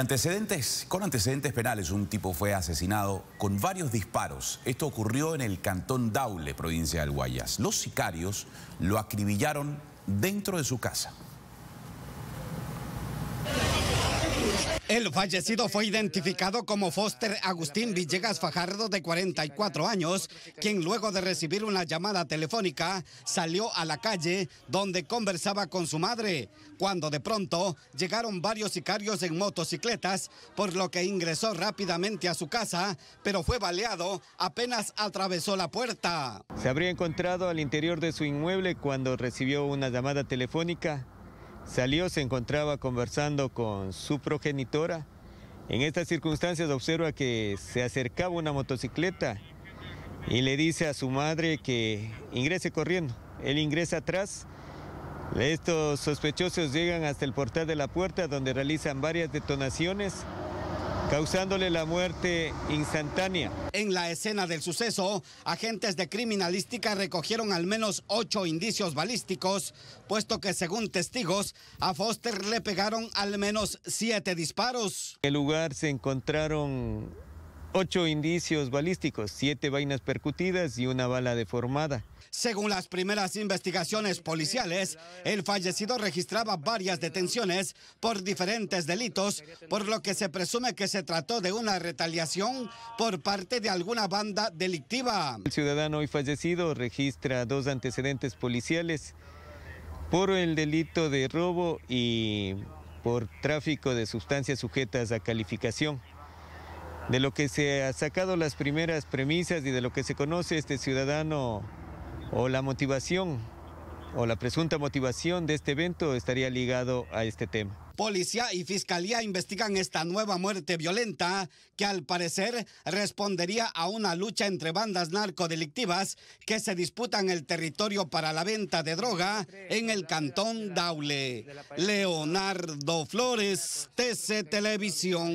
Antecedentes, con antecedentes penales, un tipo fue asesinado con varios disparos. Esto ocurrió en el cantón Daule, provincia del Guayas. Los sicarios lo acribillaron dentro de su casa. El fallecido fue identificado como Foster Agustín Villegas Fajardo, de 44 años, quien luego de recibir una llamada telefónica salió a la calle donde conversaba con su madre, cuando de pronto llegaron varios sicarios en motocicletas, por lo que ingresó rápidamente a su casa, pero fue baleado apenas atravesó la puerta. Se habría encontrado al interior de su inmueble cuando recibió una llamada telefónica Salió, se encontraba conversando con su progenitora. En estas circunstancias observa que se acercaba una motocicleta y le dice a su madre que ingrese corriendo. Él ingresa atrás. Estos sospechosos llegan hasta el portal de la puerta donde realizan varias detonaciones causándole la muerte instantánea. En la escena del suceso, agentes de criminalística recogieron al menos ocho indicios balísticos, puesto que según testigos, a Foster le pegaron al menos siete disparos. En el lugar se encontraron ocho indicios balísticos, siete vainas percutidas y una bala deformada. Según las primeras investigaciones policiales, el fallecido registraba varias detenciones por diferentes delitos, por lo que se presume que se trató de una retaliación por parte de alguna banda delictiva. El ciudadano hoy fallecido registra dos antecedentes policiales por el delito de robo y por tráfico de sustancias sujetas a calificación de lo que se ha sacado las primeras premisas y de lo que se conoce este ciudadano o la motivación o la presunta motivación de este evento estaría ligado a este tema. Policía y fiscalía investigan esta nueva muerte violenta que al parecer respondería a una lucha entre bandas narcodelictivas que se disputan el territorio para la venta de droga en el cantón Daule. Leonardo Flores, TC Televisión.